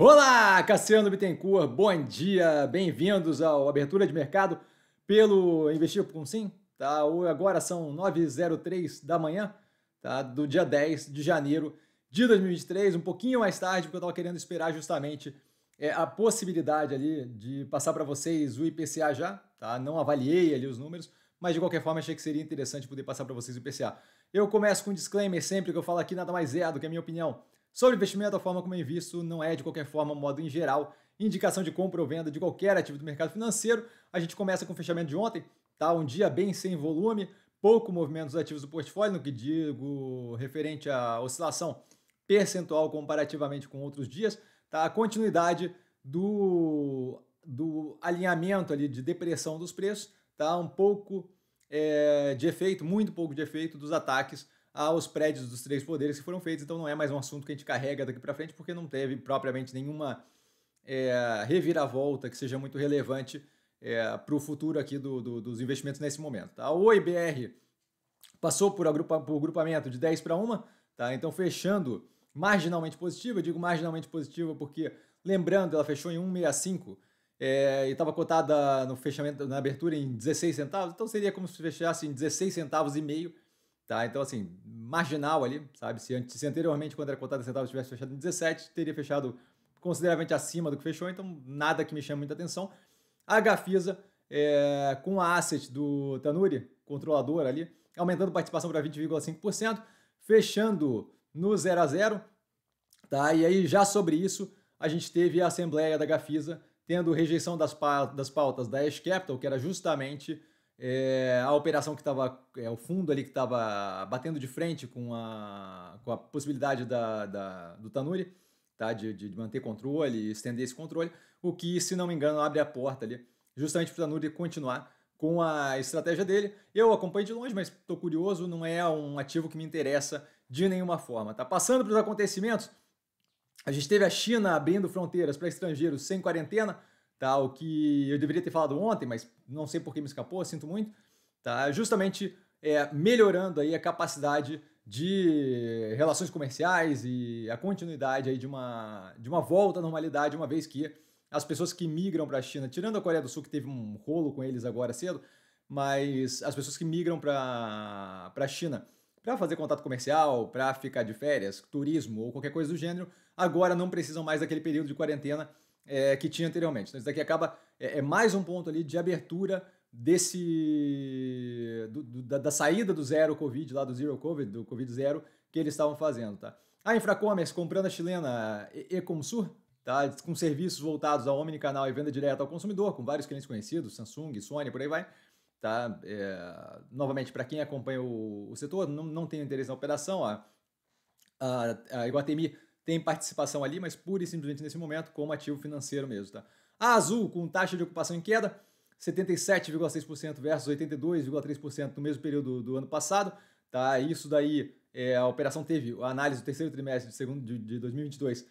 Olá, Cassiano Bittencourt, bom dia, bem-vindos ao Abertura de Mercado pelo Investir com Sim. Tá? Agora são 9h03 da manhã, tá? do dia 10 de janeiro de 2023, um pouquinho mais tarde, porque eu estava querendo esperar justamente é, a possibilidade ali de passar para vocês o IPCA já, tá? não avaliei ali os números, mas de qualquer forma achei que seria interessante poder passar para vocês o IPCA. Eu começo com um disclaimer sempre que eu falo aqui, nada mais é do que a minha opinião. Sobre investimento, a forma como eu invisto não é, de qualquer forma, modo em geral, indicação de compra ou venda de qualquer ativo do mercado financeiro. A gente começa com o fechamento de ontem, tá? Um dia bem sem volume, pouco movimento dos ativos do portfólio, no que digo referente à oscilação percentual comparativamente com outros dias, tá? A continuidade do, do alinhamento ali de depressão dos preços, tá? Um pouco é, de efeito, muito pouco de efeito dos ataques aos prédios dos três poderes que foram feitos, então não é mais um assunto que a gente carrega daqui para frente, porque não teve propriamente nenhuma é, reviravolta que seja muito relevante é, para o futuro aqui do, do, dos investimentos nesse momento. Tá? OiBR passou por, agrupa, por agrupamento de 10 para 1, tá? então fechando marginalmente positiva, eu digo marginalmente positiva porque, lembrando, ela fechou em 1,65 é, e estava cotada no fechamento, na abertura em 16 centavos, então seria como se fechasse em 16 centavos e meio, Tá? Então, assim, marginal ali, sabe? Se, se anteriormente, quando era cotado em centavos, tivesse fechado em 17, teria fechado consideravelmente acima do que fechou, então nada que me chame muita atenção. A Gafisa, é, com a asset do Tanuri, controlador ali, aumentando participação para 20,5%, fechando no 0 a 0 tá? E aí, já sobre isso, a gente teve a Assembleia da Gafisa tendo rejeição das, pa das pautas da Ash Capital, que era justamente é, a operação que estava, é, o fundo ali que estava batendo de frente com a, com a possibilidade da, da do Tanuri, tá? De, de, manter controle e estender esse controle, o que, se não me engano, abre a porta ali, justamente para o Tanuri continuar com a estratégia dele. Eu acompanho de longe, mas estou curioso, não é um ativo que me interessa de nenhuma forma, tá? Passando para os acontecimentos, a gente teve a China abrindo fronteiras para estrangeiros sem quarentena, tá? O que eu deveria ter falado ontem, mas não sei por que me escapou, sinto muito, tá? Justamente é, melhorando aí a capacidade de relações comerciais e a continuidade aí de uma, de uma volta à normalidade, uma vez que as pessoas que migram para a China, tirando a Coreia do Sul, que teve um rolo com eles agora cedo, mas as pessoas que migram para a China para fazer contato comercial, para ficar de férias, turismo ou qualquer coisa do gênero, agora não precisam mais daquele período de quarentena é, que tinha anteriormente. Então isso daqui acaba, é, é mais um ponto ali de abertura desse do, do, da, da, saída do zero covid lá do zero covid do covid zero que eles estavam fazendo tá a Infracommerce comprando a chilena Ecomsur tá com serviços voltados ao omnicanal e venda direta ao consumidor com vários clientes conhecidos Samsung Sony por aí vai tá é, novamente para quem acompanha o, o setor não, não tem interesse na operação a, a, a Iguatemi tem participação ali, mas pura e simplesmente nesse momento como ativo financeiro mesmo, tá? A Azul com taxa de ocupação em queda, 77,6% versus 82,3% no mesmo período do ano passado, tá? Isso daí é, a operação teve a análise do terceiro trimestre de segundo de, de 2022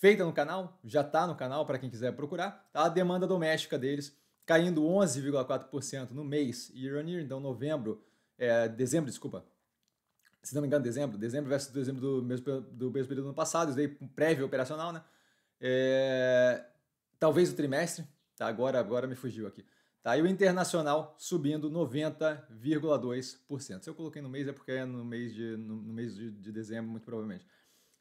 feita no canal, já está no canal para quem quiser procurar. Tá? A demanda doméstica deles caindo 11,4% no mês year on year, então novembro, é, dezembro, desculpa, se não me engano, dezembro, dezembro versus dezembro do mesmo, do mesmo período do ano passado, isso daí prévio operacional, né? É, talvez o trimestre, tá? Agora, agora me fugiu aqui. Tá, e o internacional subindo 90,2%. Se eu coloquei no mês é porque é no mês de, no, no mês de, de, dezembro, muito provavelmente.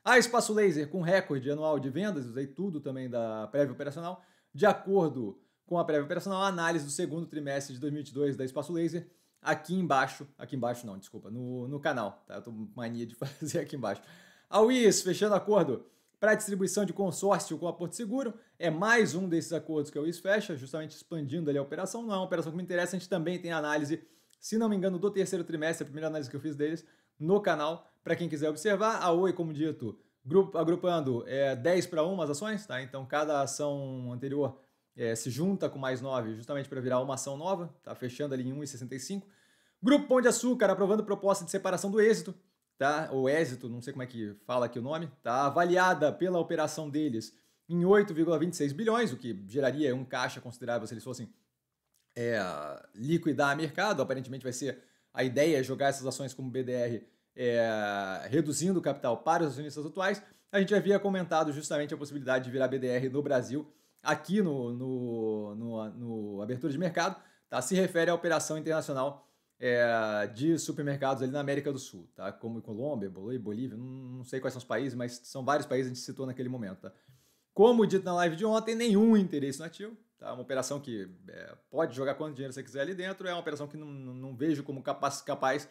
A ah, Espaço Laser com recorde anual de vendas, usei tudo também da prévia operacional. De acordo com a prévia operacional, a análise do segundo trimestre de 2022 da Espaço Laser aqui embaixo, aqui embaixo não, desculpa, no, no canal, tá? Eu tô mania de fazer aqui embaixo. A WIS, fechando acordo para distribuição de consórcio com a Porto Seguro, é mais um desses acordos que a WIS fecha, justamente expandindo ali a operação, não é uma operação que me interessa, a gente também tem análise, se não me engano, do terceiro trimestre, a primeira análise que eu fiz deles, no canal, para quem quiser observar, a Oi, como dito, grupo, agrupando é, 10 para 1 as ações, tá? Então cada ação anterior é, se junta com mais 9 justamente para virar uma ação nova, tá fechando ali em 1,65. Grupo Pão de Açúcar aprovando proposta de separação do êxito, tá? Ou êxito, não sei como é que fala aqui o nome, tá? Avaliada pela operação deles em 8,26 bilhões, o que geraria um caixa considerável se eles fossem é, liquidar mercado. Aparentemente vai ser a ideia é jogar essas ações como BDR, é, reduzindo o capital para os acionistas atuais. A gente havia comentado justamente a possibilidade de virar BDR no Brasil aqui no, no, no, no abertura de mercado, tá? Se refere à operação internacional é, de supermercados ali na América do Sul, tá? Como Colômbia, Bolívia, não, não sei quais são os países, mas são vários países que a gente citou naquele momento, tá? Como dito na live de ontem, nenhum interesse no ativo, tá? Uma operação que é, pode jogar quanto dinheiro você quiser ali dentro, é uma operação que não, não vejo como capaz, capaz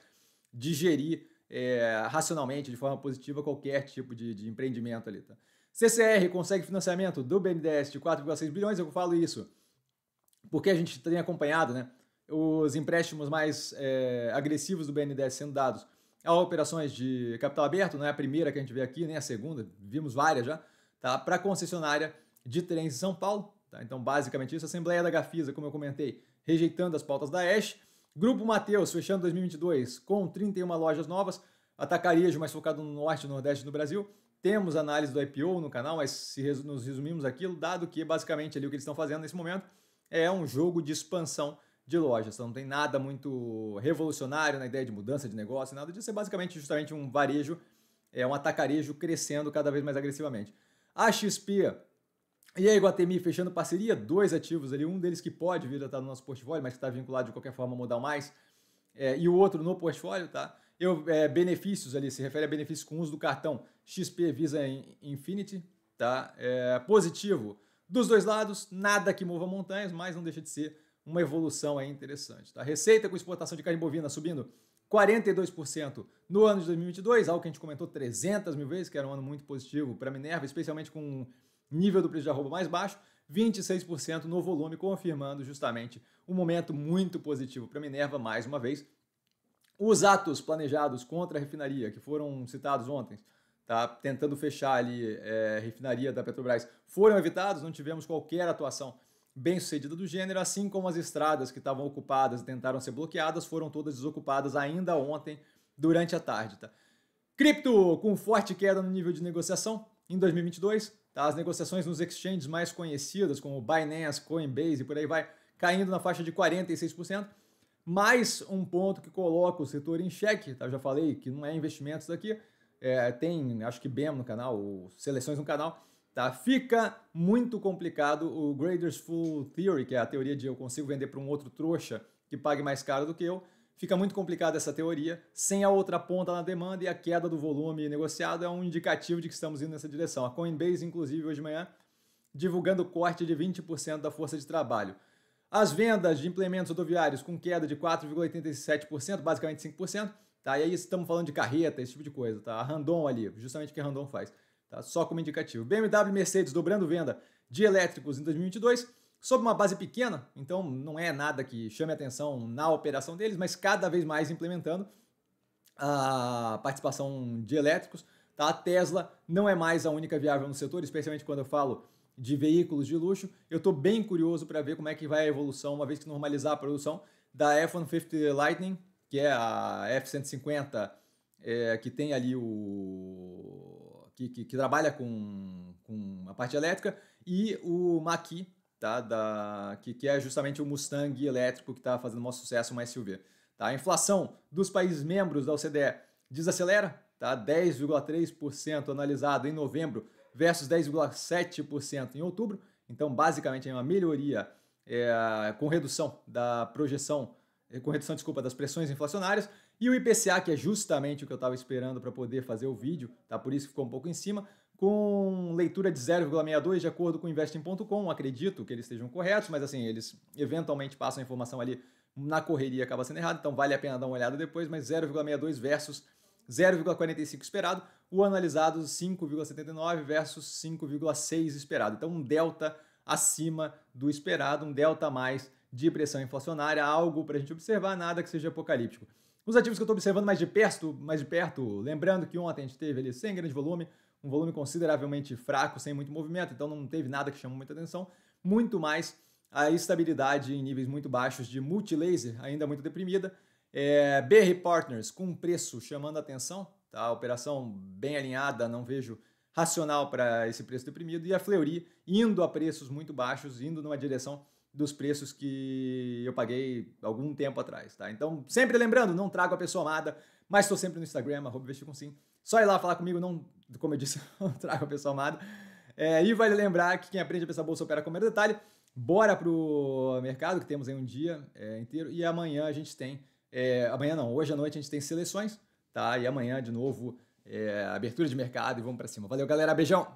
de gerir é, racionalmente, de forma positiva, qualquer tipo de, de empreendimento ali, tá? CCR consegue financiamento do BNDES de 4,6 bilhões, eu falo isso porque a gente tem acompanhado, né? os empréstimos mais é, agressivos do BNDES sendo dados a operações de capital aberto, não é a primeira que a gente vê aqui, nem né? a segunda, vimos várias já, tá? para concessionária de trens em São Paulo. Tá? Então, basicamente isso, a Assembleia da Gafisa, como eu comentei, rejeitando as pautas da ESH. Grupo Mateus, fechando 2022 com 31 lojas novas, atacarias mais focado no norte e nordeste do Brasil. Temos análise do IPO no canal, mas se nos resumimos aquilo, dado que basicamente ali o que eles estão fazendo nesse momento é um jogo de expansão de lojas. Então, não tem nada muito revolucionário na ideia de mudança de negócio, nada disso. É basicamente justamente um varejo, é um atacarejo crescendo cada vez mais agressivamente. A XP e a Iguatemi fechando parceria, dois ativos ali, um deles que pode vir a estar no nosso portfólio, mas que está vinculado de qualquer forma a modal mais, é, e o outro no portfólio, tá? Eu, é, benefícios ali, se refere a benefícios com uso do cartão XP Visa Infinity, tá? É, positivo dos dois lados, nada que mova montanhas, mas não deixa de ser uma evolução aí interessante. Tá? receita com exportação de carne bovina subindo 42% no ano de 2022, algo que a gente comentou 300 mil vezes, que era um ano muito positivo para a Minerva, especialmente com o nível do preço de arroba mais baixo, 26% no volume, confirmando justamente um momento muito positivo para a Minerva, mais uma vez. Os atos planejados contra a refinaria, que foram citados ontem, tá tentando fechar ali é, a refinaria da Petrobras, foram evitados, não tivemos qualquer atuação bem-sucedida do gênero, assim como as estradas que estavam ocupadas e tentaram ser bloqueadas foram todas desocupadas ainda ontem durante a tarde. Tá? Cripto com forte queda no nível de negociação em 2022. Tá? As negociações nos exchanges mais conhecidas, como Binance, Coinbase e por aí vai, caindo na faixa de 46%. Mais um ponto que coloca o setor em xeque, tá? Eu já falei que não é investimentos aqui, é, tem, acho que BEM no canal, seleções no canal, Tá? Fica muito complicado o Graders Full Theory, que é a teoria de eu consigo vender para um outro trouxa que pague mais caro do que eu. Fica muito complicada essa teoria sem a outra ponta na demanda e a queda do volume negociado é um indicativo de que estamos indo nessa direção. A Coinbase, inclusive, hoje de manhã, divulgando corte de 20% da força de trabalho. As vendas de implementos rodoviários com queda de 4,87%, basicamente 5%, tá? E aí estamos falando de carreta, esse tipo de coisa, tá? A Randon ali, justamente o que a Randon faz tá? só como indicativo. BMW e Mercedes dobrando venda de elétricos em 2022, sob uma base pequena, então não é nada que chame atenção na operação deles, mas cada vez mais implementando a participação de elétricos. Tá? A Tesla não é mais a única viável no setor, especialmente quando eu falo de veículos de luxo. Eu estou bem curioso para ver como é que vai a evolução, uma vez que normalizar a produção da F-150 Lightning, que é a F-150, é, que tem ali o que, que, que, trabalha com, com a parte elétrica, e o Maqui, tá? da, que, que é justamente o Mustang elétrico que está fazendo o maior sucesso, o SUV. Tá? A inflação dos países membros da OCDE desacelera, tá? 10,3% analisado em novembro versus 10,7% em outubro. Então, basicamente, é uma melhoria é, com redução da projeção, é, com redução, desculpa, das pressões inflacionárias. E o IPCA, que é justamente o que eu estava esperando para poder fazer o vídeo, tá? Por isso ficou um pouco em cima, com leitura de 0,62 de acordo com investing.com, acredito que eles estejam corretos, mas assim, eles eventualmente passam a informação ali na correria acaba sendo errado, então vale a pena dar uma olhada depois, mas 0,62 versus 0,45 esperado, o analisado 5,79 versus 5,6 esperado. Então um delta acima do esperado, um delta a mais de pressão inflacionária, algo para a gente observar, nada que seja apocalíptico. Os ativos que eu estou observando mais de perto, mais de perto, lembrando que ontem a gente teve ali sem grande volume, um volume consideravelmente fraco, sem muito movimento, então não teve nada que chamou muita atenção, muito mais a estabilidade em níveis muito baixos de multilaser, ainda muito deprimida. É, BR Partners com preço chamando atenção, tá? Operação bem alinhada, não vejo racional para esse preço deprimido, e a Fleury indo a preços muito baixos, indo numa direção dos preços que eu paguei algum tempo atrás, tá? Então, sempre lembrando, não trago a pessoa amada, mas estou sempre no Instagram, sim. Só ir lá falar comigo, não, como eu disse, não trago a pessoa amada. É, e vale lembrar que quem aprende a pensar bolsa opera com o detalhe. Bora pro mercado, que temos aí um dia é, inteiro. E amanhã a gente tem. É, amanhã não, hoje à noite a gente tem seleções, tá? E amanhã, de novo, é, abertura de mercado e vamos para cima. Valeu, galera. Beijão!